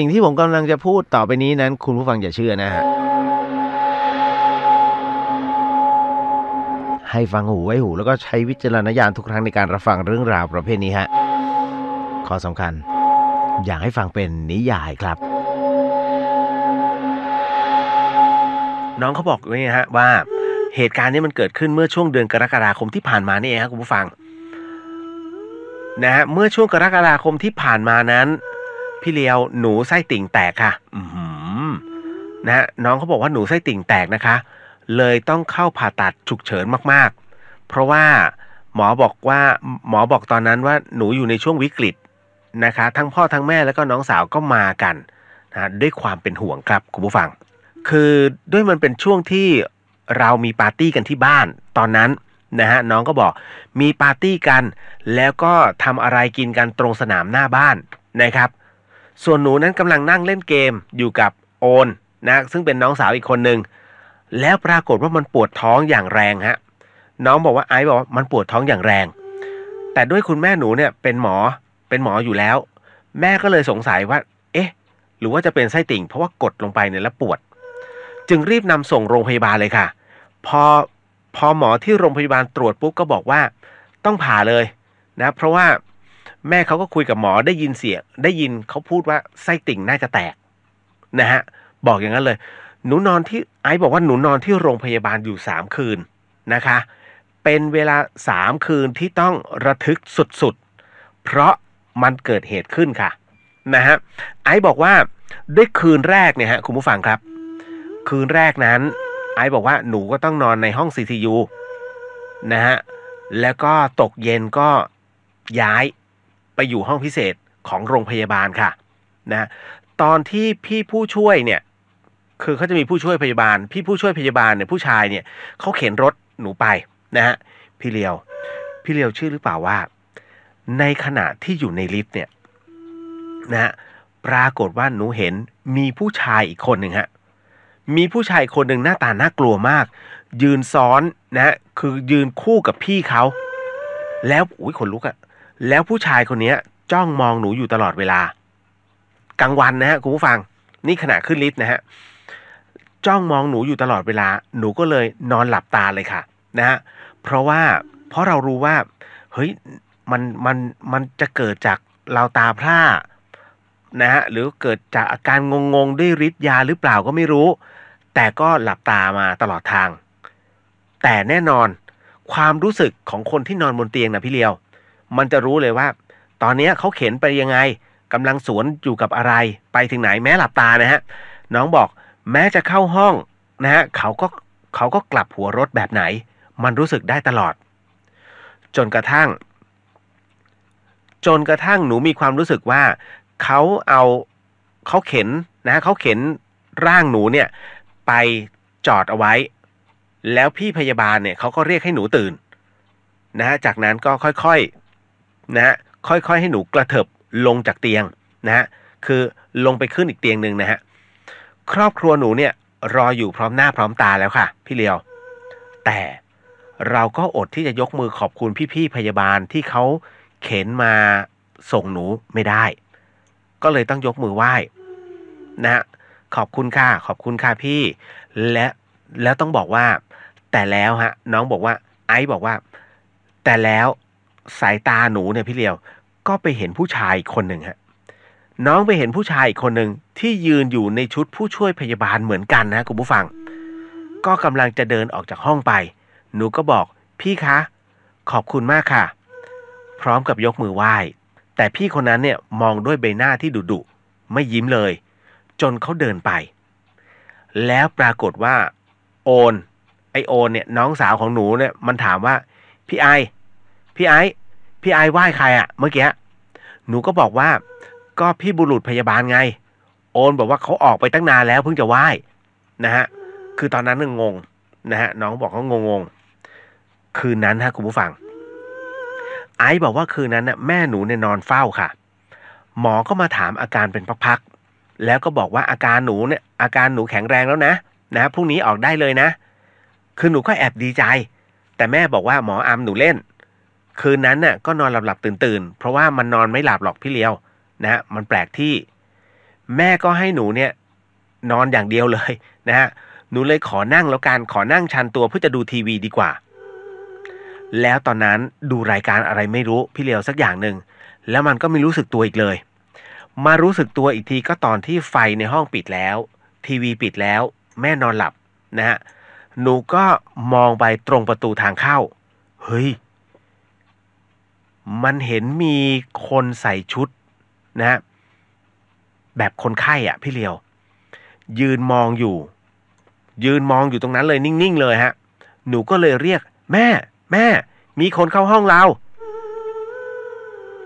สิ่งที่ผมกำลังจะพูดต่อไปนี้นั้น คุณผู้ฟังอย่าเชื่อนะฮะให้ฟังหูไว้หู แล้วก็ใช้วิจารณญาณทุกครั้งในการรับฟังเรื่องราวประเภทนี้ฮะข้อสำคัญ อยากให้ฟังเป็นนิยายครับ น้องเขาบอกไว้ฮะว่า เหตุการณ์นี้มันเกิดขึ้นเมื่อช่วงเดือนกรกฎาคมที่ผ่านมานี่เองครับคุณผู้ฟังนะฮะเมื่อช่วงกรกฎาคมที่ผ่านมานั้นพี่เลียวหนูไส้ติ่งแตกค่ะอืนะฮะน้องเขาบอกว่าหนูไส้ติ่งแตกนะคะ เลยต้องเข้าผ่าตัดฉุกเฉินมาก ๆ เพราะว่าหมอบอกว่าหมอบอกตอนนั้นว่าหนูอยู่ในช่วงวิกฤตนะคะ ทั้งพ่อทั้งแม่แล้วก็น้องสาวก็มากันนะด้วยความเป็นห่วงครับคุณผู้ฟัง คือด้วยมันเป็นช่วงที่เรามีปาร์ตี้กันที่บ้าน ตอนนั้นนะฮะน้องก็บอกมีปาร์ตี้กัน แล้วก็ทำอะไรกินกันตรงสนามหน้าบ้านนะครับส่วนหนูนั้นกำลังนั่งเล่นเกมอยู่กับโอนนะซึ่งเป็นน้องสาวอีกคนหนึ่งแล้วปรากฏว่ามันปวดท้องอย่างแรงฮะน้องบอกว่าไอซ์บอกว่ามันปวดท้องอย่างแรง แต่ด้วยคุณแม่หนูเนี่ยเป็นหมอเป็นหมออยู่แล้ว แม่ก็เลยสงสัยว่า เอ๊ะ หรือว่าจะเป็นไส้ติ่งเพราะว่ากดลงไปเนี่ยแล้วปวด จึงรีบนำส่งโรงพยาบาลเลยค่ะพอพอหมอที่โรงพยาบาลตรวจปุ๊บก็บอกว่า ต้องผ่าเลยนะเพราะว่าแม่เขาก็คุยกับหมอได้ยินเสียงได้ยินเขาพูดว่าไส้ติ่งน่าจะแตกนะฮะบอกอย่างนั้นเลย หนูนอนที่ไอซ์บอกว่าหนูนอนที่โรงพยาบาลอยู่สามคืนนะคะเป็นเวลาสามคืนที่ต้องระทึกสุดๆ เพราะมันเกิดเหตุขึ้นค่ะนะฮะไอซ์บอกว่าด้วยคืนแรกเนี่ยฮะคุณผู้ฟังครับ คืนแรกนั้นไอซ์บอกว่าหนูก็ต้องนอนในห้องซีียูนะฮะแล้วก็ตกเย็นก็ย้ายไปอยู่ห้องพิเศษของโรงพยาบาลค่ะนะตอนที่พี่ผู้ช่วยเนี่ยคือเขาจะมีผู้ช่วยพยาบาลพี่ผู้ช่วยพยาบาลเนี่ยผู้ชายเนี่ยเขาเข็นรถหนูไปนะฮะพี่เลียว พี่เลียวชื่อหรือเปล่าว่า ในขณะที่อยู่ในลิฟต์เนี่ยนะฮะปรากฏว่าหนูเห็นมีผู้ชายอีกคนหนึ่งฮะมีผู้ชายคนหนึ่งหน้าตาน่ากลัวมาก ยืนซ้อนนะฮะคือยืนคู่กับพี่เขาแล้วอุ้ยขนลุกอะแล้วผู้ชายคนนี้จ้องมองหนูอยู่ตลอดเวลากลางวันนะฮะคุณผู้ฟังนี่ขณะขึ้นลิฟต์นะฮะจ้องมองหนูอยู่ตลอดเวลา หนูก็เลยนอนหลับตาเลยค่ะนะฮะเพราะว่าเพราะเรารู้ว่าเฮ้ยมันมันมันจะเกิดจากเราตาพร่านะฮะหรือเกิดจากอาการงงๆด้วยฤทธิ์ยาหรือเปล่าก็ไม่รู้ แต่ก็หลับตามาตลอดทาง แต่แน่นอนความรู้สึกของคนที่นอนบนเตียงนะพี่เลียวมันจะรู้เลยว่า ตอนนี้เขาเข็นไปยังไงกำลังสวนอยู่กับอะไร ไปถึงไหนแม้หลับตานะฮะน้องบอกแม้จะเข้าห้องนะฮะเขาก็เขาก็กลับหัวรถแบบไหน มันรู้สึกได้ตลอด จนกระทั่งจนกระทั่งหนูมีความรู้สึกว่าเขาเอาเขาเข็นนะเขาเข็นร่างหนูเนี่ยไปจอดเอาไว้ แล้วพี่พยาบาลเนี่ยเขาก็เรียกให้หนูตื่นนะฮะจากนั้นก็ค่อยนะฮะค่อยๆให้หนูกระเถิบลงจากเตียงนะฮะคือลงไปขึ้นอีกเตียงหนึ่งนะฮะครอบครัวหนูเนี่ย รออยู่พร้อมหน้าพร้อมตาแล้วค่ะ พี่เลียวแต่เราก็อดที่จะยกมือขอบคุณพี่ๆพยาบาลที่เขาเข็นมาส่งหนูไม่ได้ ก็เลยต้องยกมือไหว้นะฮะขอบคุณค่ะขอบคุณค่ะพี่และแล้วต้องบอกว่า แต่แล้วฮะน้องบอกว่า ไอซ์บอกว่า แต่แล้วสายตาหนูเนี่ยพี่เลียวก็ไปเห็นผู้ชายคนหนึ่งฮะน้องไปเห็นผู้ชายคนหนึ่งที่ยืนอยู่ในชุดผู้ช่วยพยาบาลเหมือนกันนะคุณผู้ฟังก็กำลังจะเดินออกจากห้องไป หนูก็บอกพี่คะ ขอบคุณมากค่ะ พร้อมกับยกมือไหว้แต่พี่คนนั้นเนี่ยมองด้วยใบหน้าที่ดุดุไม่ยิ้มเลย จนเขาเดินไป แล้วปรากฏว่าโอนไอโอนเนี่ยน้องสาวของหนูเนี่ยมันถามว่าพี่ไอพี่ไอพี่ไอไหว้ใครอะเมื่อกี้หนูก็บอกว่า ก็พี่บุรุษพยาบาลไง โอนบอกว่าเขาออกไปตั้งนานแล้ว เพิ่งจะไหว้นะฮะคือตอนนั้นนึงงนะฮะน้องบอกเขางงงคืนนั้นฮะคุณผู้ฟังไอบอกว่าคืนนั้นน่ะแม่หนูเนี่ยนอนเฝ้าค่ะ หมอก็มาถามอาการเป็นพักๆแล้วก็บอกว่าอาการหนูเนี่ยอาการหนูแข็งแรงแล้วนะนะพรุ่งนี้ออกได้เลยนะ คือหนูก็แอบดีใจ แต่แม่บอกว่าหมออาหนูเล่นคืนนั้นน่ะก็นอนหลับหลับตื่นตื่นเพราะว่ามันนอนไม่หลับหรอกพี่เลี้ยวนะฮะมันแปลกที่ แม่ก็ให้หนูเนี่ยนอนอย่างเดียวเลยนะฮะหนูเลยขอนั่งแล้วการขอนั่งชันตัวเพื่อจะดูทีวีดีกว่า แล้วตอนนั้นดูรายการอะไรไม่รู้พี่เลียวสักอย่างหนึ่งแล้วมันก็ไม่รู้สึกตัวอีกเลย มารู้สึกตัวอีกทีก็ตอนที่ไฟในห้องปิดแล้ว ทีวีปิดแล้ว แม่นอนหลับนะฮะหนูก็มองไปตรงประตูทางเข้าเฮ้ยมันเห็นมีคนใส่ชุดนะฮะแบบคนไข้อ่ะ พี่เลียว ยืนมองอยู่ ยืนมองอยู่ตรงนั้นเลยนิ่งๆเลยฮะ หนูก็เลยเรียก แม่แม่ มีคนเข้าห้องเรา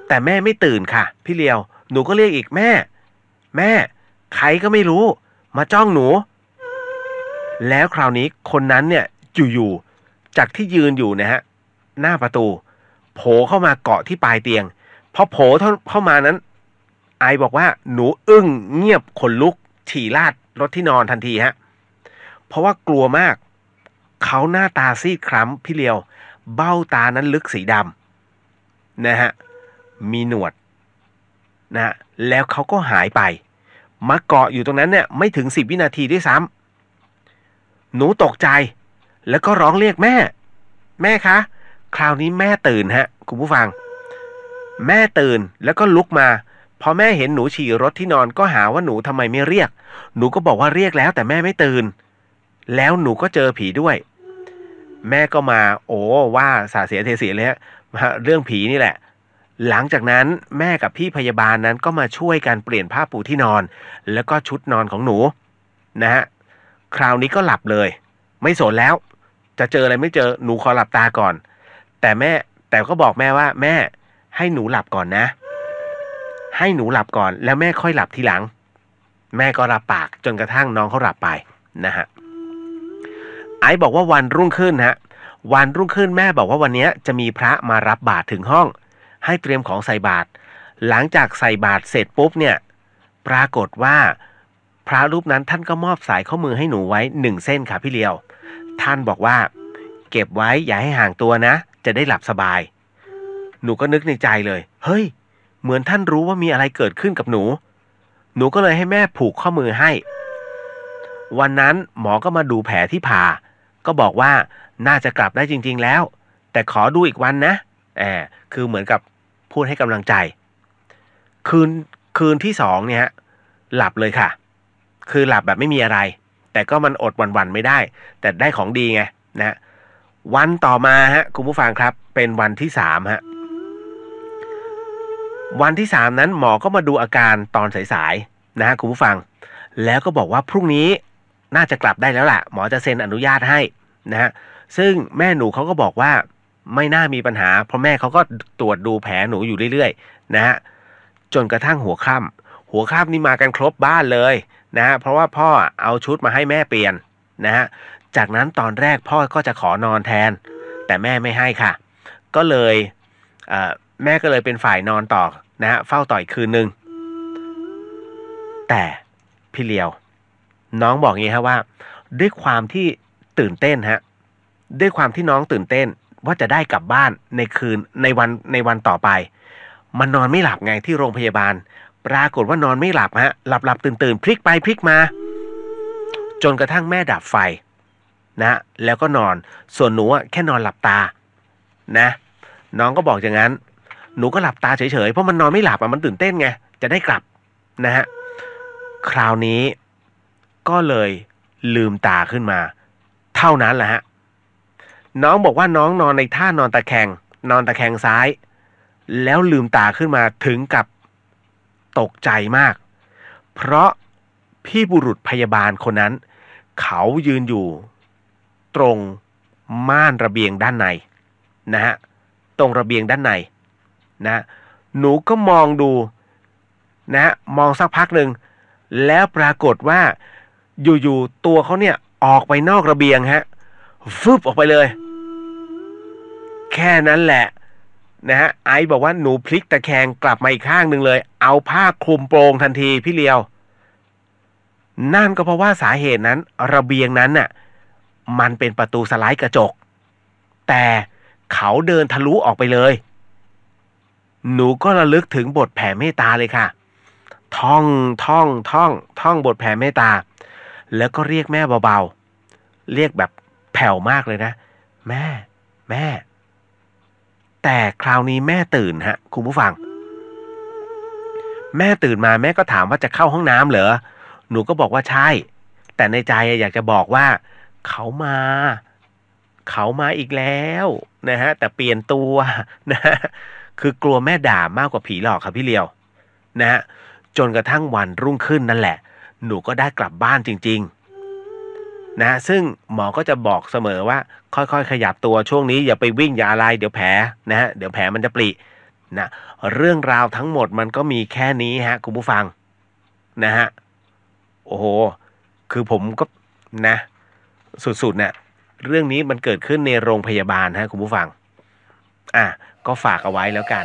แต่แม่ไม่ตื่นค่ะ พี่เลียว หนูก็เรียกอีกแม่ แม่ใครก็ไม่รู้ มาจ้องหนู แล้วคราวนี้คนนั้นเนี่ยอยู่ๆจากที่ยืนอยู่นะฮะหน้าประตูโผล่เข้ามาเกาะที่ปลายเตียงพอโผล่เข้ามานั้นไอบอกว่า หนูอึ้งเงียบขนลุกฉี่ลาด รถที่นอนทันทีฮะเพราะว่ากลัวมากเขาหน้าตาซีดคล้ำพี่เลียว เบ้าตานั้นลึกสีดำนะฮะมีหนวดนะแล้วเขาก็หายไปมาเกาะอยู่ตรงนั้นเนี่ยไม่ถึงสิบวินาทีด้วยซ้ำหนูตกใจ แล้วก็ร้องเรียกแม่ แม่คะคราวนี้แม่ตื่นฮะ คุณผู้ฟัง แม่ตื่นแล้วก็ลุกมา พอแม่เห็นหนูฉี่รถที่นอนก็หาว่าหนูทำไมไม่เรียก หนูก็บอกว่าเรียกแล้ว แต่แม่ไม่ตื่น แล้วหนูก็เจอผีด้วย แม่ก็มา โอ้ว่า สาเสียเทเสียเลยฮะเรื่องผีนี่แหละ หลังจากนั้นแม่กับพี่พยาบาลนั้นก็มาช่วยกันเปลี่ยนผ้าปูที่นอน แล้วก็ชุดนอนของหนูนะฮะคราวนี้ก็หลับเลย ไม่สนแล้ว จะเจออะไรไม่เจอหนูขอหลับตาก่อนแต่แม่แต่ก็บอกแม่ว่าแม่ให้หนูหลับก่อนนะ ให้หนูหลับก่อน แล้วแม่ค่อยหลับทีหลัง แม่ก็รับปากจนกระทั่งน้องเขาหลับไปนะฮะไอซ์บอกว่าวันรุ่งขึ้นฮะวันรุ่งขึ้นแม่บอกว่าวันนี้จะมีพระมารับบาตรถึงห้อง ให้เตรียมของใส่บาตรหลังจากใส่บาตรเสร็จปุ๊บเนี่ยปรากฏว่า พระรูปนั้นท่านก็มอบสายข้อมือให้หนูไว้หนึ่งเส้นค่ะพี่เลียว ท่านบอกว่า เก็บไว้อย่าให้ห่างตัวนะจะได้หลับสบาย หนูก็นึกในใจเลย เฮ้ย เหมือนท่านรู้ว่ามีอะไรเกิดขึ้นกับหนู หนูก็เลยให้แม่ผูกข้อมือให้ วันนั้นหมอก็มาดูแผลที่ผ่า ก็บอกว่าน่าจะกลับได้จริง ๆแล้ว แต่ขอดูอีกวันนะ แอบคือเหมือนกับพูดให้กำลังใจ คืน คืนที่สองเนี่ย หลับเลยค่ะ คือหลับแบบไม่มีอะไร แต่ก็มันอดวันๆไม่ได้ แต่ได้ของดีไง นะวันต่อมาฮะคุณผู้ฟังครับ เป็นวันที่สามฮะวันที่สามนั้นหมอก็มาดูอาการตอนสายๆนะฮะคุณผู้ฟังแล้วก็บอกว่าพรุ่งนี้น่าจะกลับได้แล้วล่ะหมอจะเซ็นอนุญาตให้นะฮะซึ่งแม่หนูเขาก็บอกว่าไม่น่ามีปัญหาเพราะแม่เขาก็ตรวจดูแผลหนูอยู่เรื่อยๆ นะฮะจนกระทั่งหัวค่ำหัวค่ำนี่มากันครบบ้านเลยนะฮะเพราะว่าพ่อเอาชุดมาให้แม่เปลี่ยน นะฮะจากนั้นตอนแรกพ่อก็จะขอนอนแทน แต่แม่ไม่ให้ค่ะ ก็เลยแม่ก็เลยเป็นฝ่ายนอนต่อนะฮะเฝ้าต่ออีกคืนหนึ่งแต่พี่เลียว น้องบอกงี้ฮะว่าด้วยความที่ตื่นเต้นฮะด้วยความที่น้องตื่นเต้นว่าจะได้กลับบ้านในคืนในวันในวันต่อไป มันนอนไม่หลับไงที่โรงพยาบาล ปรากฏว่านอนไม่หลับฮะหลับหลับตื่นตื่นพลิกไปพลิกมา จนกระทั่งแม่ดับไฟนะ แล้วก็นอนส่วนหนูอะแค่นอนหลับตานะน้องก็บอกอย่างนั้น หนูก็หลับตาเฉยๆเพราะมันนอนไม่หลับอะมันตื่นเต้นไงจะได้กลับนะฮะคราวนี้ก็เลยลืมตาขึ้นมาเท่านั้นแหละฮะน้องบอกว่าน้องนอนในท่านอนตะแคงนอนตะแคงซ้าย แล้วลืมตาขึ้นมาถึงกับตกใจมาก เพราะพี่บุรุษพยาบาลคนนั้น เขายืนอยู่ตรงม่านระเบียงด้านในนะฮะตรงระเบียงด้านใน นะ หนูก็มองดู นะฮะมองสักพักหนึ่งแล้วปรากฏว่า อยู่ๆ ตัวเขาเนี่ยออกไปนอกระเบียงฮะ ฟึบออกไปเลย แค่นั้นแหละ นะฮะไอซ์บอกว่าหนูพลิกตะแคงกลับมาอีกข้างหนึ่งเลย เอาผ้าคลุมโปรงทันทีพี่เลียว นั่นก็เพราะว่าสาเหตุนั้น ระเบียงนั้นน่ะมันเป็นประตูสไลด์กระจก แต่เขาเดินทะลุออกไปเลย หนูก็ระลึกถึงบทแผ่เมตตาเลยค่ะท่องท่องท่อง ท่องบทแผ่เมตตา แล้วก็เรียกแม่เบาๆเรียกแบบแผ่วมากเลยนะ แม่ แม่ แต่คราวนี้แม่ตื่นฮะคุณผู้ฟังแม่ตื่นมาแม่ก็ถามว่าจะเข้าห้องน้ำเหรอหนูก็บอกว่าใช่ แต่ในใจอยากจะบอกว่าเขามา เขามาอีกแล้ว นะฮะแต่เปลี่ยนตัวนะฮะคือกลัวแม่ด่ามากกว่าผีหลอกครับพี่เลียวนะฮะจนกระทั่งวันรุ่งขึ้นนั่นแหละ หนูก็ได้กลับบ้านจริง ๆ นะ ซึ่งหมอก็จะบอกเสมอว่า ค่อยๆขยับตัวช่วงนี้อย่าไปวิ่งอย่าอะไรเดี๋ยวแผลนะฮะเดี๋ยวแผลมันจะปรินะเรื่องราวทั้งหมดมันก็มีแค่นี้ฮะคุณผู้ฟัง นะฮะ โอ้โหคือผมก็นะสุดๆ เนะี่ยเรื่องนี้มันเกิดขึ้นในโรงพยาบาลฮะคุณผู้ฟัง อ่ะ ก็ฝากเอาไว้แล้วกัน